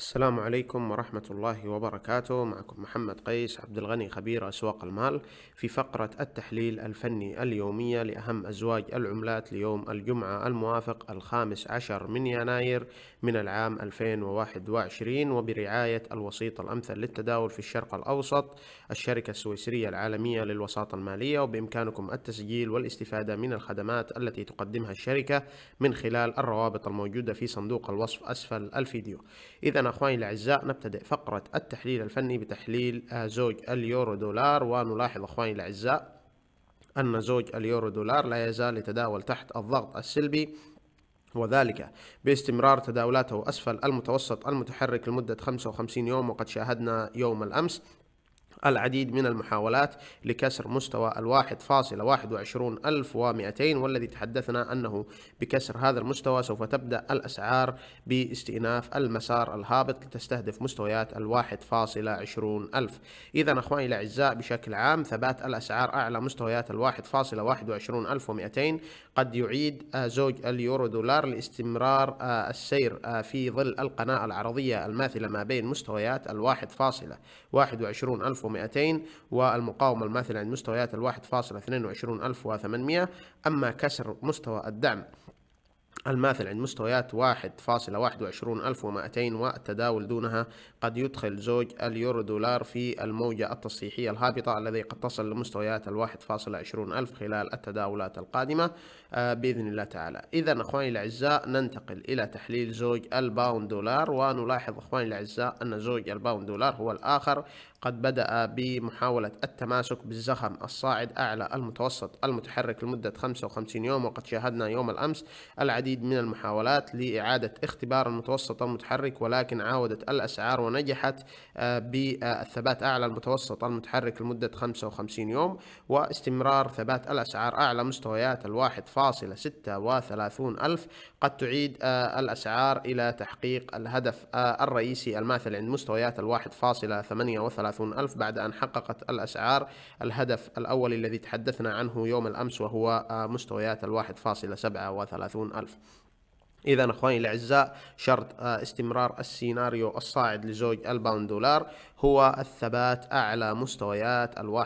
السلام عليكم ورحمة الله وبركاته معكم محمد قيس عبد الغني خبير أسواق المال في فقرة التحليل الفني اليومية لأهم أزواج العملات ليوم الجمعة الموافق الخامس عشر من يناير من العام 2021 وبرعاية الوسيط الأمثل للتداول في الشرق الأوسط الشركة السويسرية العالمية للوساطة المالية وبإمكانكم التسجيل والاستفادة من الخدمات التي تقدمها الشركة من خلال الروابط الموجودة في صندوق الوصف أسفل الفيديو إذا أخواني الأعزاء نبتدئ فقرة التحليل الفني بتحليل آه، زوج اليورو دولار ونلاحظ أخواني الأعزاء أن زوج اليورو دولار لا يزال يتداول تحت الضغط السلبي وذلك باستمرار تداولاته أسفل المتوسط المتحرك لمدة 55 يوم وقد شاهدنا يوم الأمس العديد من المحاولات لكسر مستوى الواحد فاصلة واحد وعشرون ألف ومئتين والذي تحدثنا أنه بكسر هذا المستوى سوف تبدأ الأسعار باستئناف المسار الهابط لتستهدف مستويات الواحد فاصلة عشرون ألف إذا أخواني الأعزاء بشكل عام ثبات الأسعار أعلى مستويات الواحد فاصلة واحد وعشرون ألف ومئتين قد يعيد آه، زوج اليورو دولار لاستمرار آه، السير آه، في ظل القناة العرضية الماثلة ما بين مستويات الواحد فاصلة واحد وعشرون ألف 1200 والمقاومة الماثلة عند مستويات ال 1.22800 أما كسر مستوى الدعم الماثل عند مستويات 1.21 والتداول دونها قد يدخل زوج اليورو دولار في الموجة التصحيحية الهابطة الذي قد تصل لمستويات ال 1.20 ألف خلال التداولات القادمة آه، بإذن الله تعالى إذا أخواني الأعزاء ننتقل إلى تحليل زوج الباوند دولار ونلاحظ أخواني الأعزاء أن زوج الباوند دولار هو الآخر قد بدأ بمحاولة التماسك بالزخم الصاعد أعلى المتوسط المتحرك لمدة 55 يوم وقد شاهدنا يوم الأمس العديد العديد من المحاولات لإعادة اختبار المتوسط المتحرك ولكن عاودت الأسعار ونجحت آه، بالثبات أعلى المتوسط المتحرك لمدة 55 يوم واستمرار ثبات الأسعار أعلى مستويات الواحد فاصلة ستة وثلاثون ألف قد تعيد آه، الأسعار إلى تحقيق الهدف آه، الرئيسي الماثل عند مستويات الواحد فاصلة ثمانية وثلاثون ألف بعد أن حققت الأسعار الهدف الأول الذي تحدثنا عنه يوم الأمس وهو مستويات الواحد فاصلة سبعة وثلاثون ألف إذا أخواني الأعزاء شرط آه، استمرار السيناريو الصاعد لزوج الباوند دولار هو الثبات أعلى مستويات ال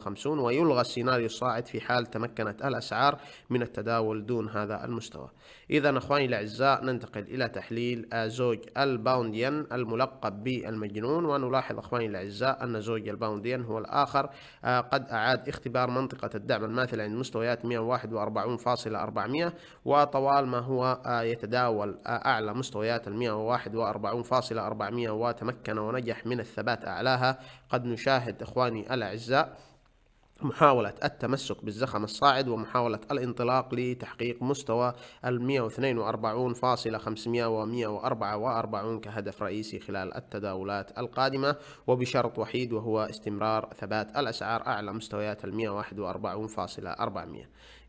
1.35250 ويلغى السيناريو الصاعد في حال تمكنت الأسعار من التداول دون هذا المستوى إذا أخواني الأعزاء ننتقل إلى تحليل آه، زوج الباوند ين الملقب بالمجنون ونلاحظ أخواني الأعزاء أن زوج الباوند ين هو الآخر آه، قد أعاد اختبار منطقة الدعم الماثل عند مستويات 141.400 المية وطوال ما هو آه، يتداول آه، أعلى مستويات المئة وواحد وأربعون فاصلة أربعمية وتمكن ونجح من الثبات أعلاها قد نشاهد إخواني الأعزاء محاولة التمسك بالزخم الصاعد ومحاولة الانطلاق لتحقيق مستوى ال 142.500 و 144 كهدف رئيسي خلال التداولات القادمة وبشرط وحيد وهو استمرار ثبات الأسعار أعلى مستويات ال 141.400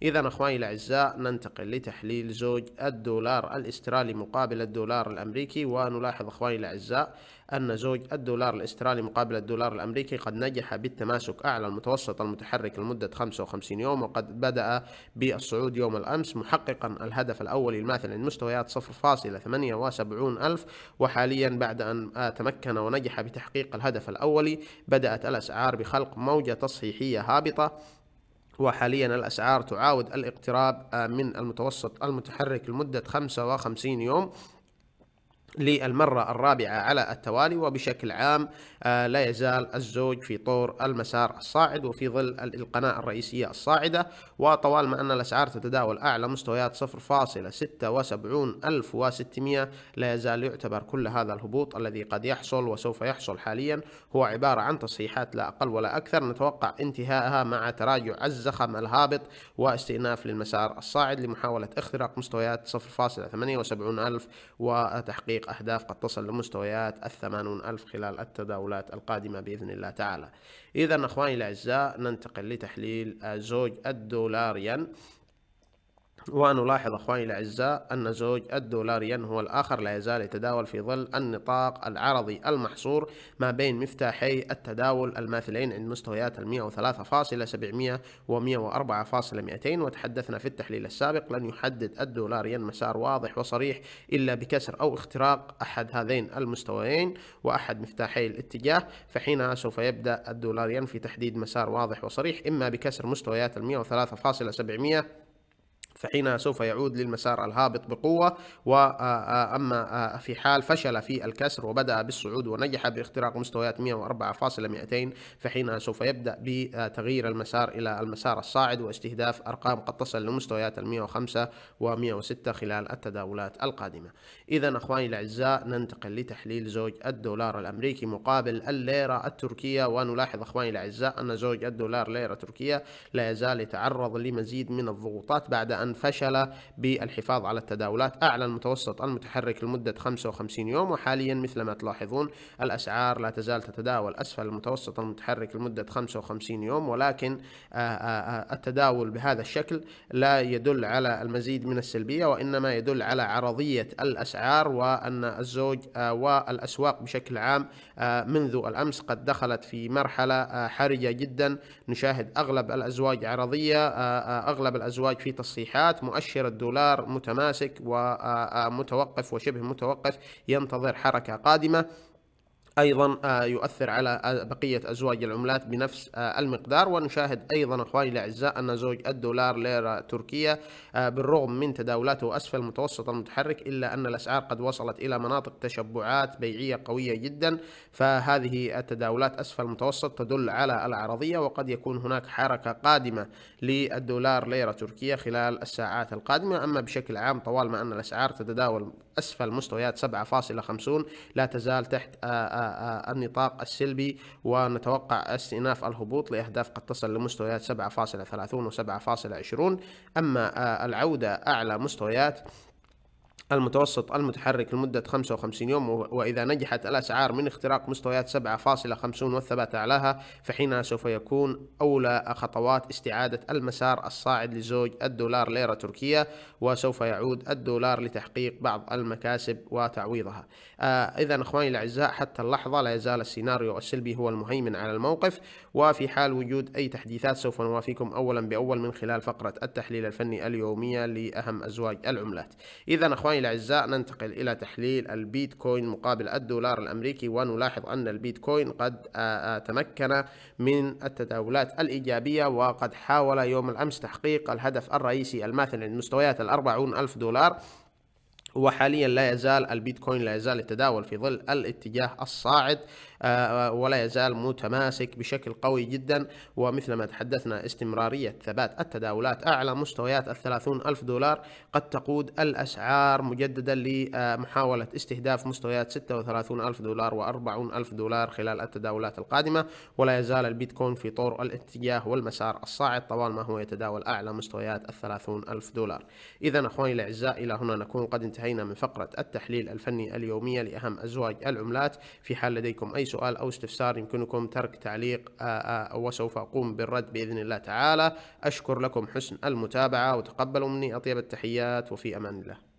إذا أخواني الأعزاء ننتقل لتحليل زوج الدولار الاسترالي مقابل الدولار الأمريكي ونلاحظ أخواني الأعزاء أن زوج الدولار الأسترالي مقابل الدولار الأمريكي قد نجح بالتماسك أعلى المتوسط المتحرك لمدة 55 يوم وقد بدأ بالصعود يوم الأمس محققا الهدف الأول الماثل عند مستويات 0.78 ألف وحاليا بعد أن تمكن ونجح بتحقيق الهدف الأولي بدأت الأسعار بخلق موجة تصحيحية هابطة وحاليا الأسعار تعاود الاقتراب من المتوسط المتحرك لمدة 55 يوم للمرة الرابعة على التوالي وبشكل عام آه، لا يزال الزوج في طور المسار الصاعد وفي ظل القناة الرئيسية الصاعدة وطوال ما أن الأسعار تتداول أعلى مستويات 0.76600 لا يزال يعتبر كل هذا الهبوط الذي قد يحصل وسوف يحصل حاليا هو عبارة عن تصحيحات لا أقل ولا أكثر نتوقع انتهائها مع تراجع الزخم الهابط واستئناف للمسار الصاعد لمحاولة اختراق مستويات 0.78000 وتحقيق تحقيق أهداف قد تصل لمستويات الثمانون ألف خلال التداولات القادمة بإذن الله تعالى إذا أخواني الأعزاء ننتقل لتحليل زوج الدولاريا ونلاحظ أخواني الأعزاء أن زوج الدولاريان هو الآخر لا يزال يتداول في ظل النطاق العرضي المحصور ما بين مفتاحي التداول الماثلين عند مستويات ال 103.700 و 104.200 وتحدثنا في التحليل السابق لن يحدد الدولاريان مسار واضح وصريح إلا بكسر أو اختراق أحد هذين المستويين وأحد مفتاحي الاتجاه فحينها سوف يبدأ الدولاريان في تحديد مسار واضح وصريح إما بكسر مستويات ال 103.700 فحينها سوف يعود للمسار الهابط بقوة وأما في حال فشل في الكسر وبدأ بالصعود ونجح باختراق مستويات 104.200 فحينها سوف يبدأ بتغيير المسار إلى المسار الصاعد واستهداف أرقام قد تصل لمستويات 105 و106 خلال التداولات القادمة إذا أخواني الأعزاء ننتقل لتحليل زوج الدولار الأمريكي مقابل الليرة التركية ونلاحظ أخواني الأعزاء أن زوج الدولار ليرة تركية لا يزال يتعرض لمزيد من الضغوطات بعد أن أن فشل بالحفاظ على التداولات أعلى المتوسط المتحرك لمدة 55 يوم وحاليا مثل ما تلاحظون الأسعار لا تزال تتداول أسفل المتوسط المتحرك لمدة 55 يوم ولكن آه، آه، آه، التداول بهذا الشكل لا يدل على المزيد من السلبية وإنما يدل على عرضية الأسعار وأن الزوج والأسواق بشكل عام منذ الأمس قد دخلت في مرحلة حرجة جدا نشاهد أغلب الأزواج عرضية أغلب الأزواج في تصحيحات التصريحات مؤشر الدولار متماسك ومتوقف وشبه متوقف ينتظر حركة قادمة ايضا آه، يؤثر على آه، بقيه ازواج العملات بنفس آه، المقدار ونشاهد ايضا اخواني الاعزاء ان زوج الدولار ليره تركيه بالرغم من تداولاته اسفل المتوسط المتحرك الا ان الاسعار قد وصلت الى مناطق تشبعات بيعيه قويه جدا فهذه التداولات اسفل المتوسط تدل على العرضيه وقد يكون هناك حركه قادمه للدولار ليره تركيه خلال الساعات القادمه اما بشكل عام طوال ما ان الاسعار تتداول أسفل مستويات 7.50 لا تزال تحت آه، آه، آه، النطاق السلبي ونتوقع استئناف الهبوط لأهداف قد تصل لمستويات 7.30 و7.20 أما العودة أعلى مستويات المتوسط المتحرك لمدة 55 يوم وإذا نجحت الأسعار من اختراق مستويات 7.50 والثبات أعلاها فحينها سوف يكون أولى خطوات استعادة المسار الصاعد لزوج الدولار ليرة تركية وسوف يعود الدولار لتحقيق بعض المكاسب وتعويضها آه إذا إخواني الأعزاء حتى اللحظة لا يزال السيناريو السلبي هو المهيمن على الموقف وفي حال وجود أي تحديثات سوف نوافيكم أولا بأول من خلال فقرة التحليل الفني اليومية لأهم أزواج العملات إذا أخواني الأعزاء ننتقل إلى تحليل البيتكوين مقابل الدولار الأمريكي ونلاحظ أن البيتكوين قد تمكن من التداولات الإيجابية وقد حاول يوم الأمس تحقيق الهدف الرئيسي الماثل للمستويات 40 ألف دولار وحاليا لا يزال البيتكوين لا يزال يتداول في ظل الاتجاه الصاعد آه، آه، ولا يزال متماسك بشكل قوي جدا ومثل ما تحدثنا استمرارية ثبات التداولات أعلى مستويات الثلاثون ألف دولار قد تقود الأسعار مجددا لمحاولة استهداف مستويات ستة وثلاثون ألف دولار وأربعون ألف دولار خلال التداولات القادمة ولا يزال البيتكوين في طور الاتجاه والمسار الصاعد طوال ما هو يتداول أعلى مستويات الثلاثون ألف دولار إذا أخواني الأعزاء إلى هنا نكون قد انتهينا انتهينا من فقرة التحليل الفني اليومية لأهم أزواج العملات في حال لديكم أي سؤال أو استفسار يمكنكم ترك تعليق وسوف أقوم بالرد بإذن الله تعالى أشكر لكم حسن المتابعة وتقبلوا مني أطيب التحيات وفي أمان الله